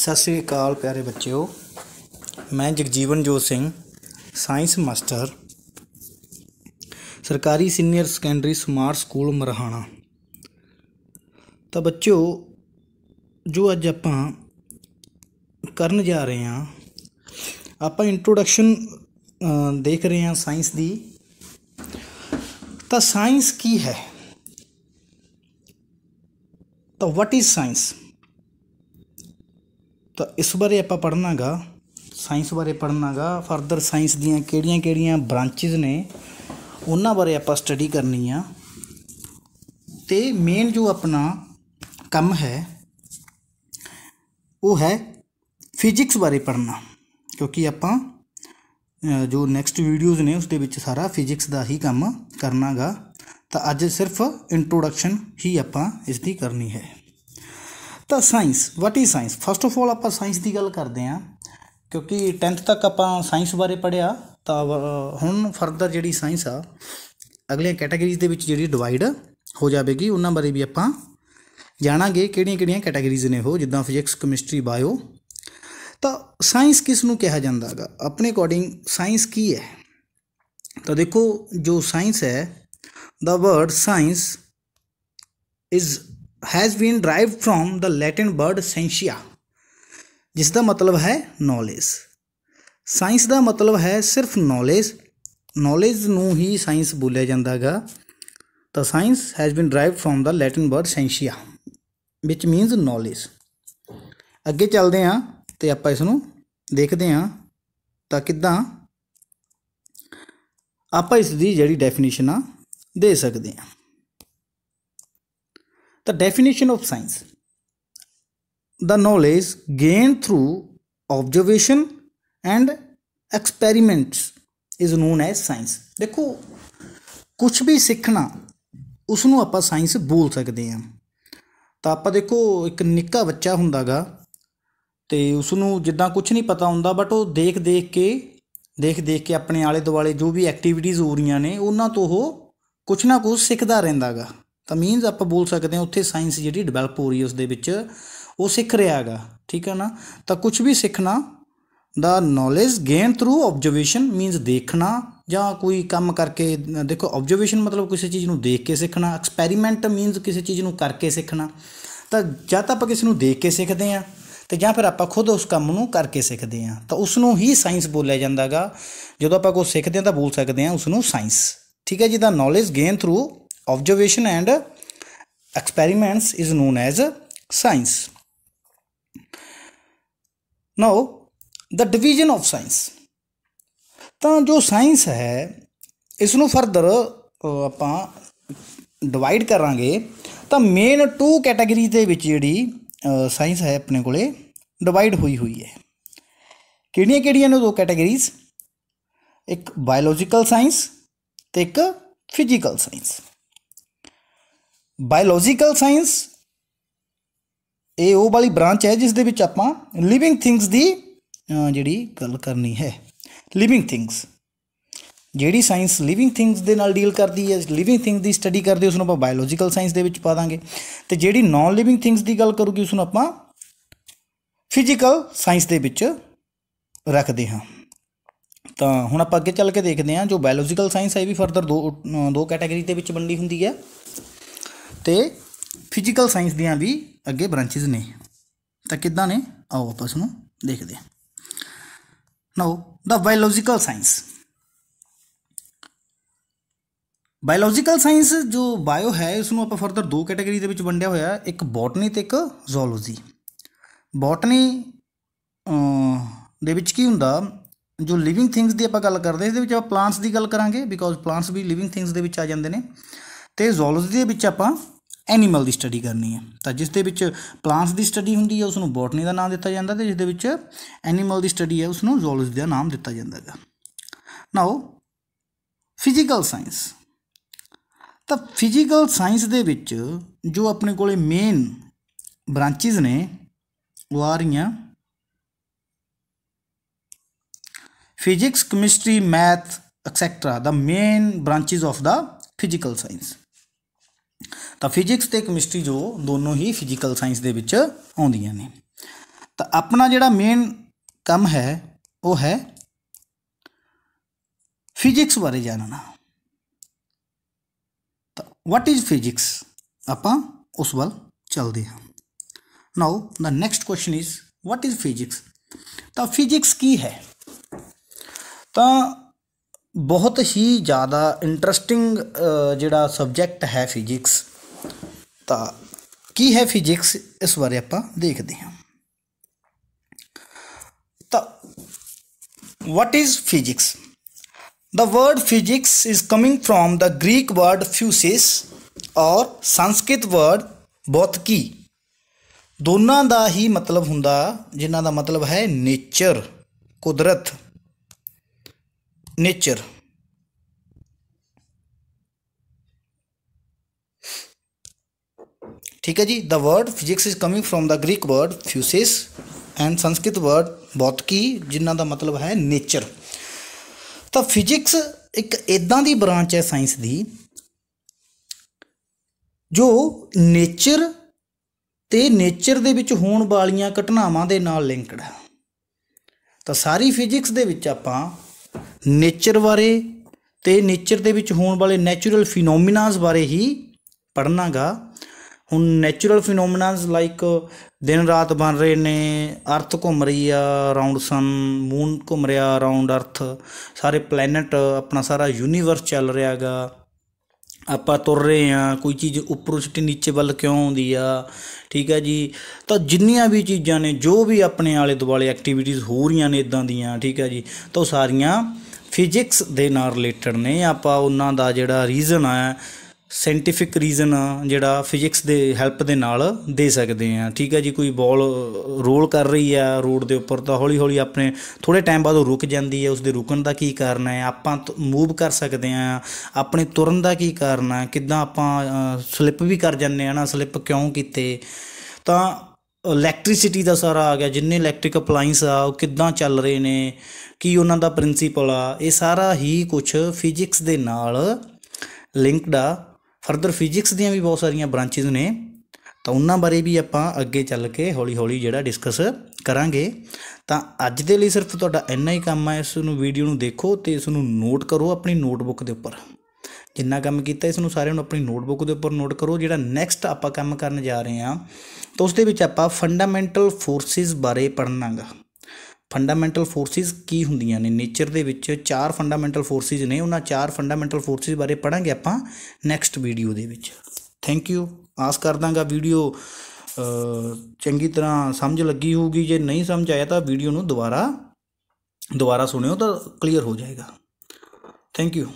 ਸਤਿ ਸ੍ਰੀ ਅਕਾਲ ਪਿਆਰੇ ਬੱਚਿਓ ਮੈਂ ਜਗਜੀਵਨਜੋਤ ਸਿੰਘ ਸਾਇੰਸ ਮਾਸਟਰ ਸਰਕਾਰੀ senior secondary smart school Marhana ਤਾਂ ਬੱਚਿਓ ਜੋ ਅੱਜ ਆਪਾਂ ਕਰਨ ਜਾ ਰਹੇ ਹਾਂ ਆਪਾਂ ਇੰਟਰੋਡਕਸ਼ਨ ਦੇਖ ਰਹੇ ਹਾਂ ਸਾਇੰਸ ਦੀ ਤਾਂ ਸਾਇੰਸ ਕੀ ਹੈ ਤਾਂ ਵਾਟ ਇਜ਼ ਸਾਇੰਸ ਤਾਂ ਇਸ ਬਾਰੇ ਆਪਾਂ ਪੜ੍ਹਨਾਗਾ ਸਾਇੰਸ ਬਾਰੇ ਪੜ੍ਹਨਾਗਾ ਫਰਦਰ ਸਾਇੰਸ ਦੀਆਂ ਕਿਹੜੀਆਂ-ਕਿਹੜੀਆਂ ਬ੍ਰਾਂਚਸ ਨੇ ਉਹਨਾਂ ਬਾਰੇ ਆਪਾਂ ਸਟੱਡੀ ਕਰਨੀ ਆ ਤੇ ਮੇਨ ਜੋ ਆਪਣਾ ਕੰਮ ਹੈ ਉਹ ਹੈ ਫਿਜ਼ਿਕਸ ਬਾਰੇ ਪੜ੍ਹਨਾ ਕਿਉਂਕਿ ਆਪਾਂ ਜੋ ਨੈਕਸਟ ਵੀਡੀਓਜ਼ ਨੇ ਉਸ ਦੇ ਵਿੱਚ ਸਾਰਾ ਫਿਜ਼ਿਕਸ ਦਾ ਹੀ ਕੰਮ ਕਰਨਾਗਾ ਤਾਂ ਅੱਜ ਸਿਰਫ ਇੰਟਰੋਡਕਸ਼ਨ ਹੀ ਆਪਾਂ ਇਸ ਦੀ ਕਰਨੀ ਹੈ ਤਾਂ science what is science first of all ਆਪਾਂ ਸਾਇੰਸ ਦੀ ਗੱਲ ਕਰਦੇ ਆ ਕਿਉਂਕਿ 10th ਤੱਕ ਆਪਾਂ ਸਾਇੰਸ ਬਾਰੇ ਪੜਿਆ ਤਾਂ ਹੁਣ ਫਰਦਰ ਜਿਹੜੀ ਸਾਇੰਸ ਆ ਅਗਲੀਆਂ ਕੈਟਾਗਰੀਜ਼ ਦੇ ਵਿੱਚ ਜਿਹੜੀ ਡਿਵਾਈਡ ਹੋ ਜਾਵੇਗੀ ਉਹਨਾਂ ਬਾਰੇ ਵੀ ਆਪਾਂ ਜਾਣਾਂਗੇ ਕਿਹੜੀਆਂ-ਕਿਹੜੀਆਂ ਕੈਟਾਗਰੀਜ਼ ਨੇ ਉਹ ਜਿੱਦਾਂ ਫਿਜ਼ਿਕਸ ਕੈਮਿਸਟਰੀ ਬਾਇਓ ਤਾਂ ਸਾਇੰਸ ਕਿਸ ਨੂੰ ਕਿਹਾ ਜਾਂਦਾ ਹੈਗਾ ਆਪਣੇ ਅਕੋਰਡਿੰਗ ਸਾਇੰਸ ਕੀ ਹੈ ਤਾਂ ਦੇਖੋ ਜੋ ਸਾਇੰਸ ਹੈ the word science is has been derived from the Latin word scientia ਜਿਸ ਦਾ ਮਤਲਬ ਹੈ ਨੌਲੇਜ ਸਾਇੰਸ ਦਾ ਮਤਲਬ ਹੈ ਸਿਰਫ ਨੌਲੇਜ ਨੌਲੇਜ ਨੂੰ ਹੀ ਸਾਇੰਸ ਬੋਲਿਆ ਜਾਂਦਾਗਾ ਤਾਂ science has been derived from the Latin word scientia which means knowledge ਅੱਗੇ ਚੱਲਦੇ ਹਾਂ ਤੇ ਆਪਾਂ ਇਸ ਨੂੰ ਦੇਖਦੇ ਹਾਂ ਤਾਂ ਕਿਦਾਂ ਆਪਾਂ ਇਸ ਦੀ ਜਿਹੜੀ ਡੈਫੀਨੇਸ਼ਨ ਆ ਦੇ ਸਕਦੇ ਹਾਂ The definition of science the knowledge gained through observation and experiments is known as science ਦੇਖੋ ਕੁਝ ਵੀ ਸਿੱਖਣਾ ਉਸ ਨੂੰ ਆਪਾਂ ਸਾਇੰਸ ਬੋਲ ਸਕਦੇ ਹਾਂ ਤਾਂ ਆਪਾਂ ਦੇਖੋ ਇੱਕ ਨਿੱਕਾ ਬੱਚਾ ਹੁੰਦਾਗਾ ਤੇ ਉਸ ਨੂੰ ਜਿੱਦਾਂ ਕੁਝ ਨਹੀਂ ਪਤਾ ਹੁੰਦਾ ਬਟ ਉਹ ਦੇਖ ਦੇਖ ਕੇ ਦੇਖ ਦੇਖ ਕੇ ਆਪਣੇ ਆਲੇ ਦੁਆਲੇ ਜੋ ਵੀ ਐਕਟੀਵਿਟੀਜ਼ ਹੋ ਰਹੀਆਂ ਨੇ ਉਹਨਾਂ ਤੋਂ ਉਹ ਕੁਝ ਨਾ ਕੁਝ ਸਿੱਖਦਾ ਰਹਿੰਦਾਗਾ ਤਾਂ ਮੀਨਸ ਆਪਾਂ ਬੋਲ ਸਕਦੇ ਹਾਂ ਉੱਥੇ ਸਾਇੰਸ ਜਿਹੜੀ ਡਿਵੈਲਪ ਹੋ ਰਹੀ ਉਸ ਦੇ ਵਿੱਚ ਉਹ ਸਿੱਖ ਰਿਹਾ ਹੈਗਾ ਠੀਕ ਹੈ ਨਾ ਤਾਂ ਕੁਝ ਵੀ ਸਿੱਖਣਾ ਦਾ knowledge gain through observation means ਦੇਖਣਾ ਜਾਂ ਕੋਈ ਕੰਮ ਕਰਕੇ ਦੇਖੋ ਆਬਜ਼ਰਵੇਸ਼ਨ ਮਤਲਬ ਕਿਸੇ ਚੀਜ਼ ਨੂੰ ਦੇਖ ਕੇ ਸਿੱਖਣਾ ਐਕਸਪੈਰੀਮੈਂਟ ਮੀਨਸ ਕਿਸੇ ਚੀਜ਼ ਨੂੰ ਕਰਕੇ ਸਿੱਖਣਾ ਤਾਂ ਜਾਂ ਤਾਂ ਆਪਾਂ ਕਿਸੇ ਨੂੰ ਦੇਖ ਕੇ ਸਿੱਖਦੇ ਆਂ ਤੇ ਜਾਂ ਫਿਰ ਆਪਾਂ ਖੁਦ ਉਸ ਕੰਮ ਨੂੰ ਕਰਕੇ ਸਿੱਖਦੇ ਆਂ ਤਾਂ ਉਸ ਨੂੰ ਹੀ ਸਾਇੰਸ ਬੋਲਿਆ ਜਾਂਦਾਗਾ ਜਦੋਂ ਆਪਾਂ ਕੋਈ ਸਿੱਖਦੇ ਆਂ ਤਾਂ ਬੋਲ ਸਕਦੇ ਆਂ ਉਸ ਨੂੰ ਸਾਇੰਸ ਠੀਕ ਹੈ ਜਿਹਦਾ knowledge knowledge gain through observation and experiments is known as science now the division of science ਤਾਂ ਜੋ ਸਾਇੰਸ ਹੈ ਇਸ ਨੂੰ ਫਰਦਰ ਆਪਾਂ ਡਿਵਾਈਡ ਕਰਾਂਗੇ ਤਾਂ ਮੇਨ ਟੂ ਕੈਟਾਗਰੀ ਦੇ ਵਿੱਚ ਜਿਹੜੀ ਸਾਇੰਸ ਹੈ ਆਪਣੇ ਕੋਲੇ ਡਿਵਾਈਡ ਹੋਈ ਹੋਈ ਹੈ ਕਿਹੜੀਆਂ ਕਿਹੜੀਆਂ ਨੇ ਦੋ ਕੈਟਾਗਰੀਜ਼ ਇੱਕ ਬਾਇਓਲੋਜੀਕਲ ਸਾਇੰਸ ਤੇ ਇੱਕ ਫਿਜ਼ੀਕਲ ਸਾਇੰਸ ਬਾਇਓਲੋਜੀਕਲ ਸਾਇੰਸ ਇਹ ਉਹ ਵਾਲੀ ਬ੍ਰਾਂਚ ਹੈ ਜਿਸ ਦੇ ਵਿੱਚ ਆਪਾਂ ਲਿਵਿੰਗ ਥਿੰਗਸ ਦੀ ਜਿਹੜੀ ਗੱਲ ਕਰਨੀ ਹੈ ਲਿਵਿੰਗ ਥਿੰਗਸ ਜਿਹੜੀ ਸਾਇੰਸ ਲਿਵਿੰਗ ਥਿੰਗਸ ਦੇ ਨਾਲ ਡੀਲ ਕਰਦੀ ਹੈ ਲਿਵਿੰਗ ਥਿੰਗ ਦੀ ਸਟੱਡੀ ਕਰਦੇ ਉਸ ਨੂੰ ਆਪਾਂ ਬਾਇਓਲੋਜੀਕਲ ਸਾਇੰਸ ਦੇ ਵਿੱਚ ਪਾ ਦਾਂਗੇ ਤੇ ਜਿਹੜੀ ਨਾਨ ਲਿਵਿੰਗ ਥਿੰਗਸ ਦੀ ਗੱਲ ਕਰੂਗੀ ਉਸ ਨੂੰ ਆਪਾਂ ਫਿਜ਼ੀਕਲ ਸਾਇੰਸ ਦੇ ਵਿੱਚ ਰੱਖਦੇ ਹਾਂ ਤਾਂ ਹੁਣ ਆਪਾਂ ਅੱਗੇ ਚੱਲ ਕੇ ਦੇਖਦੇ ਹਾਂ ਜੋ ਬਾਇਓਲੋਜੀਕਲ ਸਾਇੰਸ ਹੈ ਵੀ ਫਰਦਰ ਦੋ ਦੋ ਕੈਟਾਗਰੀ ਦੇ ਵਿੱਚ ਵੰਡੀ ਹੁੰਦੀ ਹੈ ਤੇ ਫਿਜ਼ੀਕਲ ਸਾਇੰਸ ਦੀਆਂ ਵੀ ਅੱਗੇ ਬ੍ਰਾਂਚਸ ਨੇ ਤਾਂ ਕਿੱਦਾਂ ਨੇ ਆਓ ਆਪਾਂ ਇਸ ਨੂੰ ਦੇਖਦੇ ਹਾਂ now the biological science biological science ਜੋ ਬਾਇਓ ਹੈ ਉਸ ਨੂੰ ਆਪਾਂ ਫਰਦਰ ਦੋ ਕੈਟਾਗਰੀ ਦੇ ਵਿੱਚ ਵੰਡਿਆ ਹੋਇਆ ਇੱਕ ਬੋਟਨੀ ਤੇ ਇੱਕ ਜ਼ੂਲੋਜੀ ਬੋਟਨੀ ਦੇ ਵਿੱਚ ਕੀ ਹੁੰਦਾ ਜੋ ਲਿਵਿੰਗ ਥਿੰਗਸ ਦੀ ਆਪਾਂ ਗੱਲ ਕਰਦੇ ਇਸ ਦੇ ਵਿੱਚ ਆਪਾਂ ਪਲਾਂਟਸ ਦੀ ਗੱਲ ਕਰਾਂਗੇ ਬਿਕੋਜ਼ ਪਲਾਂਟਸ ਵੀ ਲਿਵਿੰਗ ਥਿੰਗਸ ਦੇ ਵਿੱਚ ਆ ਜਾਂਦੇ ਨੇ ਤੇ ਜ਼ੂਲੋਜੀ ਦੇ ਵਿੱਚ ਆਪਾਂ ਐਨੀਮਲ ਦੀ ਸਟੱਡੀ ਕਰਨੀ ਹੈ ਤਾਂ ਜਿਸ ਦੇ ਵਿੱਚ ਪਲਾਂਟਸ ਦੀ ਸਟੱਡੀ ਹੁੰਦੀ ਹੈ ਉਸ ਨੂੰ ਬੋਟਨੀ ਦਾ ਨਾਮ ਦਿੱਤਾ ਜਾਂਦਾ ਤੇ ਜਿਸ ਦੇ ਵਿੱਚ ਐਨੀਮਲ ਦੀ ਸਟੱਡੀ ਹੈ ਉਸ ਨੂੰ ਜ਼ੂਲੋਜੀ ਦਾ ਨਾਮ ਦਿੱਤਾ ਜਾਂਦਾ ਹੈ ਨਾਓ ਫਿਜ਼ੀਕਲ ਸਾਇੰਸ ਤਾਂ ਫਿਜ਼ੀਕਲ ਸਾਇੰਸ ਦੇ ਵਿੱਚ ਜੋ ਆਪਣੇ ਕੋਲੇ ਮੇਨ ਬ੍ਰਾਂਚਸ ਨੇ ਉਹ ਆ ਰਹੀਆਂ physics chemistry math etcetera the main branches of the physical science ਤਾਂ ਫਿਜ਼ਿਕਸ ਤੇ ਕੈਮਿਸਟਰੀ ਜੋ ਦੋਨੋਂ ਹੀ ਫਿਜ਼ੀਕਲ ਸਾਇੰਸ ਦੇ ਵਿੱਚ ਆਉਂਦੀਆਂ ਨੇ ਤਾਂ ਆਪਣਾ ਜਿਹੜਾ ਮੇਨ ਕੰਮ ਹੈ ਉਹ ਹੈ ਫਿਜ਼ਿਕਸ ਬਾਰੇ ਜਾਣਨਾ ਤਾਂ ਵਾਟ ਇਜ਼ ਫਿਜ਼ਿਕਸ ਆਪਾਂ ਉਸ ਵੱਲ ਚੱਲਦੇ ਹਾਂ now the next question is what is physics ਤਾਂ ਫਿਜ਼ਿਕਸ ਕੀ ਹੈ ਤਾਂ बहुत ही ज़्यादा इंट्रस्टिंग जोड़ा सबजैक्ट है फिजिक्स तो की है फिजिक्स इस बारे आप देखते हैं तो what is physics the word physics is coming from the Greek word physis और संस्कृत वर्ड बौतकी दोनों का ही मतलब हों जिन्हों का मतलब है नेचर कुदरत ਨੇਚਰ ਠੀਕ ਹੈ ਜੀ the word physics is coming from the Greek word physis and Sanskrit word ਬੋਤਕੀ ਜਿਨ੍ਹਾਂ ਦਾ ਮਤਲਬ ਹੈ ਨੇਚਰ ਤਾਂ ਫਿਜ਼ਿਕਸ ਇੱਕ ਇਦਾਂ ਦੀ ਬ੍ਰਾਂਚ ਹੈ ਸਾਇੰਸ ਦੀ ਜੋ ਨੇਚਰ ਤੇ ਨੇਚਰ ਦੇ ਵਿੱਚ ਹੋਣ ਵਾਲੀਆਂ ਘਟਨਾਵਾਂ ਦੇ ਨਾਲ ਲਿੰਕਡ ਹੈ ਤਾਂ ਸਾਰੀ ਫਿਜ਼ਿਕਸ ਦੇ ਵਿੱਚ ਆਪਾਂ ਨੇਚਰ ਬਾਰੇ ਤੇ ਨੇਚਰ ਦੇ ਵਿੱਚ ਹੋਣ ਵਾਲੇ ਨੇਚਰਲ ਫੀਨੋਮੀਨਾਸ ਬਾਰੇ ਹੀ ਪੜਨਾਗਾ ਹੁਣ ਨੇਚਰਲ ਫੀਨੋਮੀਨਾਸ ਲਾਈਕ ਦਿਨ ਰਾਤ ਬਣ ਰਹੇ ਨੇ ਅਰਥ ਘੁੰਮ ਰਹੀ ਆ ਅਰਾਊਂਡ ਸਨ ਮੂਨ ਘੁੰਮ ਰਿਹਾ ਅਰਾਊਂਡ ਅਰਥ ਸਾਰੇ ਪਲੈਨਟ ਆਪਣਾ ਸਾਰਾ ਯੂਨੀਵਰਸ ਚੱਲ ਰਿਹਾਗਾ ਆਪਾਂ ਤੁਰ ਰਹੇ ਆ ਕੋਈ ਚੀਜ਼ ਉੱਪਰੋਂ ਸਿੱਟੀ ਨੀਚੇ ਵੱਲ ਕਿਉਂ ਆਉਂਦੀ ਆ ਠੀਕ ਹੈ ਜੀ ਤਾਂ ਜਿੰਨੀਆਂ ਵੀ ਚੀਜ਼ਾਂ ਨੇ ਜੋ ਵੀ ਆਪਣੇ ਆਲੇ ਦੁਆਲੇ ਐਕਟੀਵਿਟੀਜ਼ ਹੋ ਰਹੀਆਂ ਨੇ ਇਦਾਂ ਦੀਆਂ ਠੀਕ ਹੈ ਜੀ ਤਾਂ ਉਹ ਸਾਰੀਆਂ ਫਿਜ਼ਿਕਸ ਦੇ ਨਾਲ ਰਿਲੇਟਡ ਨੇ ਆਪਾਂ ਉਹਨਾਂ ਦਾ ਜਿਹੜਾ ਰੀਜ਼ਨ ਆ ਸੈਂਟੀਫਿਕ ਰੀਜ਼ਨ ਜਿਹੜਾ ਫਿਜ਼ਿਕਸ ਦੇ ਹੈਲਪ ਦੇ ਨਾਲ ਦੇ ਸਕਦੇ ਆ ਠੀਕ ਹੈ ਜੀ ਕੋਈ ਬਾਲ ਰੋਲ ਕਰ ਰਹੀ ਆ ਰੋਡ ਦੇ ਉੱਪਰ ਤਾਂ ਹੌਲੀ ਹੌਲੀ ਆਪਣੇ ਥੋੜੇ ਟਾਈਮ ਬਾਅਦ ਉਹ ਰੁਕ ਜਾਂਦੀ ਹੈ ਉਸ ਦੇ ਰੁਕਣ ਦਾ ਕੀ ਕਾਰਨ ਹੈ ਆਪਾਂ ਮੂਵ ਕਰ ਸਕਦੇ ਆ ਆਪਣੇ ਤੁਰਨ ਦਾ ਕੀ ਕਾਰਨ ਹੈ ਕਿਦਾਂ ਆਪਾਂ ਸਲਿੱਪ ਵੀ ਕਰ ਜਾਂਦੇ ਆ ਨਾ ਸਲਿੱਪ ਕਿਉਂ ਕੀਤੇ ਤਾਂ ਇਲੈਕਟ੍ਰਿਸਿਟੀ ਦਾ ਸਾਰਾ ਆ ਗਿਆ ਜਿੰਨੇ ਇਲੈਕਟ੍ਰਿਕ ਅਪਲਾਈਂਸ ਆ ਉਹ ਕਿਦਾਂ ਚੱਲ ਰਹੇ ਨੇ ਕੀ ਉਹਨਾਂ ਦਾ ਪ੍ਰਿੰਸੀਪਲ ਆ ਇਹ ਸਾਰਾ ਹੀ ਕੁਝ ਫਿਜ਼ਿਕਸ ਦੇ ਨਾਲ ਲਿੰਕਡ ਆ ਫਰਦਰ ਫਿਜ਼ਿਕਸ ਦੀਆਂ ਵੀ ਬਹੁਤ ਸਾਰੀਆਂ ਬ੍ਰਾਂਚਿਸ ਨੇ ਤਾਂ ਉਹਨਾਂ ਬਾਰੇ ਵੀ ਆਪਾਂ ਅੱਗੇ ਚੱਲ ਕੇ ਹੌਲੀ-ਹੌਲੀ ਜਿਹੜਾ ਡਿਸਕਸ ਕਰਾਂਗੇ ਤਾਂ ਅੱਜ ਦੇ ਲਈ ਸਿਰਫ ਤੁਹਾਡਾ ਇੰਨਾ ਹੀ ਕੰਮ ਹੈ ਇਸ ਨੂੰ ਵੀਡੀਓ ਨੂੰ ਦੇਖੋ ਤੇ ਇਸ ਨੂੰ ਨੋਟ ਕਰੋ ਆਪਣੀ ਨੋਟਬੁੱਕ ਦੇ ਉੱਪਰ ਜਿੰਨਾ ਕੰਮ ਕੀਤਾ ਇਸ ਨੂੰ ਸਾਰਿਆਂ ਨੂੰ ਆਪਣੀ ਨੋਟਬੁੱਕ ਦੇ ਉੱਪਰ ਨੋਟ ਕਰੋ ਜਿਹੜਾ ਨੈਕਸਟ ਆਪਾਂ ਕੰਮ ਕਰਨ ਜਾ ਰਹੇ ਹਾਂ ਤਾਂ ਉਸ ਦੇ ਵਿੱਚ ਆਪਾਂ ਫੰਡਾਮੈਂਟਲ ਫੋਰਸਿਸ ਬਾਰੇ ਪੜ੍ਹਨਾਂਗਾ ਫੰਡਾਮੈਂਟਲ ਫੋਰਸਿਸ ਕੀ ਹੁੰਦੀਆਂ ਨੇ ਨੇਚਰ ਦੇ ਵਿੱਚ ਚਾਰ ਫੰਡਾਮੈਂਟਲ ਫੋਰਸਿਸ ਨੇ ਉਹਨਾਂ ਚਾਰ ਫੰਡਾਮੈਂਟਲ ਫੋਰਸਿਸ ਬਾਰੇ ਪੜਾਂਗੇ ਆਪਾਂ ਨੈਕਸਟ ਵੀਡੀਓ ਦੇ ਵਿੱਚ ਥੈਂਕ ਯੂ ਆਸ ਕਰਦਾਗਾ ਵੀਡੀਓ ਚੰਗੀ ਤਰ੍ਹਾਂ ਸਮਝ ਲੱਗੀ ਹੋਊਗੀ ਜੇ ਨਹੀਂ ਸਮਝ ਆਇਆ ਤਾਂ ਵੀਡੀਓ ਨੂੰ ਦੁਬਾਰਾ ਦੁਬਾਰਾ ਸੁਣਿਓ ਤਾਂ ਕਲੀਅਰ ਹੋ ਜਾਏਗਾ ਥੈਂਕ ਯੂ